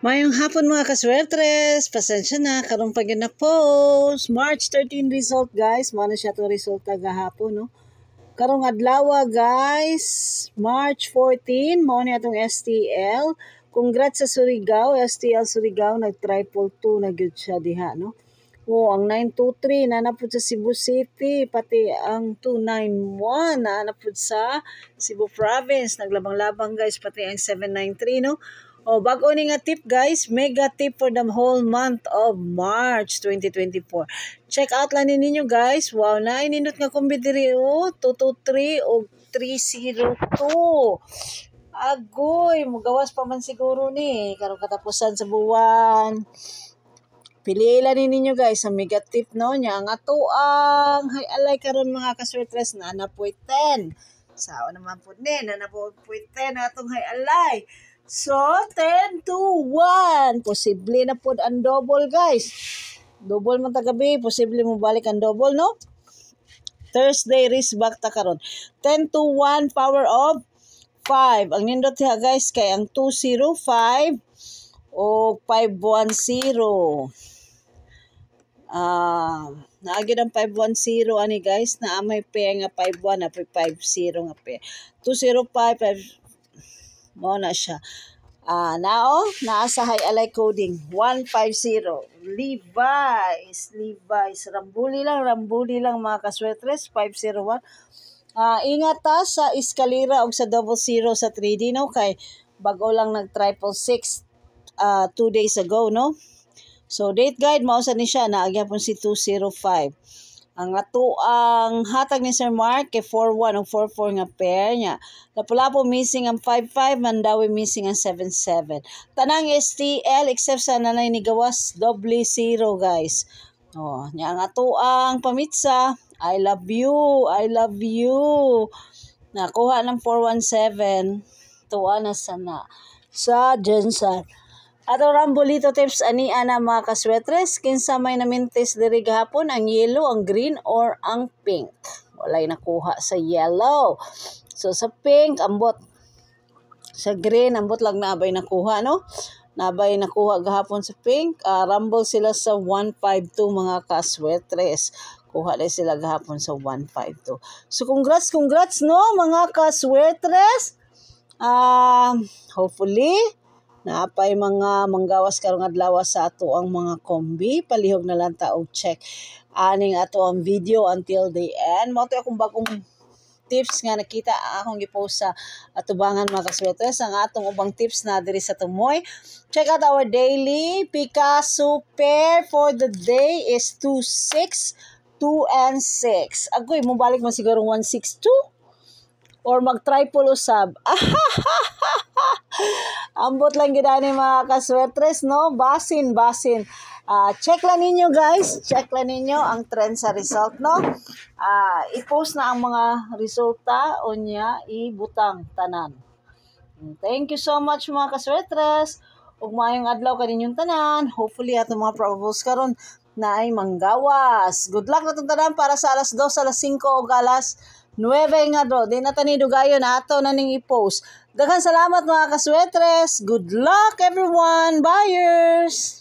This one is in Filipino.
Mayong hapon mga kaswertres, pasensya na, karong pa na post. March 13 result guys, mana siya to result gahapon no. Karong adlaw guys, March 14, mo ni atong STL. Congrats sa Surigao, STL Surigao nag triple 2 na gyud siya diha no. Oh, ang 923 na pud sa Cebu City, pati ang 291 na pud sa Cebu Province, naglabang-labang guys pati ang 793 no. O oh, bago ni nga tip guys, mega tip for the whole month of March 2024. Check out lang ninyo guys. Wow, na ininot nga kumbidiri o 223 o 302. Agoy, mugawas pa man siguro ni karong katapusan sa buwan. Piliila ni ninyo guys ang mega tip no niya. ang atuang, hay alay karon mga kaswertres na napoy 10. Sao naman po ni na napoy 10 atong hay alay. So, 10 to 1. Posible na po ang double, guys. Double man tagabi. Posible mo balik ang double, no? Thursday, risk back ta karon. 10 to 1, power of 5. Ang nindot ha, guys, kay ang 205 o 510. Ah, uh, naagid ang 510 ani guys, na may pair nga 51 na 50 nga pair. 205 mo na siya. Ah, uh, nao, naa high alay coding 150 Levi's, Levi's. Rambuli lang, rambuli lang mga kaswetres 501. Ah, uh, ingat ta sa eskalera og sa double zero sa 3D no kay bago lang nag triple 6 uh, ah, two days ago no. So date guide mao sa ni siya na agya pon si 205. Ang ato ang hatag ni Sir Mark kay 4 o 4 nga pair niya. Kapulapo missing ang 55, 5 Mandawi missing ang 77. Tanang STL except sa nanay ni Gawas, doble zero guys. Oh, niya ang ato ang pamitsa. I love you, I love you. Nakuha ng 417. Tuwa na sana. Sa Jensen. Ato rambolito tips ani ana mga kaswetres kinsa may namintis diri gahapon ang yellow, ang green or ang pink. Walay nakuha sa yellow. So sa pink ambot. Sa green ambot lang naabay nakuha no. Nabay nakuha gahapon sa pink, uh, rumble sila sa 152 mga kaswetres. Kuha na sila gahapon sa 152. So congrats, congrats no mga kaswetres. Um, uh, hopefully, na Naapay mga manggawas karong adlaw sa ato ang mga kombi, palihog na lang ta og check aning ato ang video until the end. mo to akong bagong tips nga nakita akong gipost sa atubangan mga kaswetes ang atong ubang tips na diri sa tumoy check out our daily Picasso pair for the day is 26 2 and 6 agoy mo balik man siguro 162 or mag try pulo sab ah, Ambot lang gid ani mga kasuwetres, no, basin basin. Uh, check lang ninyo guys, check lang ninyo ang trend sa result no. Uh, i-post na ang mga resulta unya ibutang tanan. Mm, thank you so much mga kasuwetres. Ug maayong adlaw kaninyong tanan. Hopefully ato mga proposals karon na ay manggawas. Good luck na itong tanan para sa alas 2, alas 5 o alas 9 nga do. Di na tani dugayon ato na ning i-post. Daghan salamat mga kaswetres. Good luck everyone, buyers!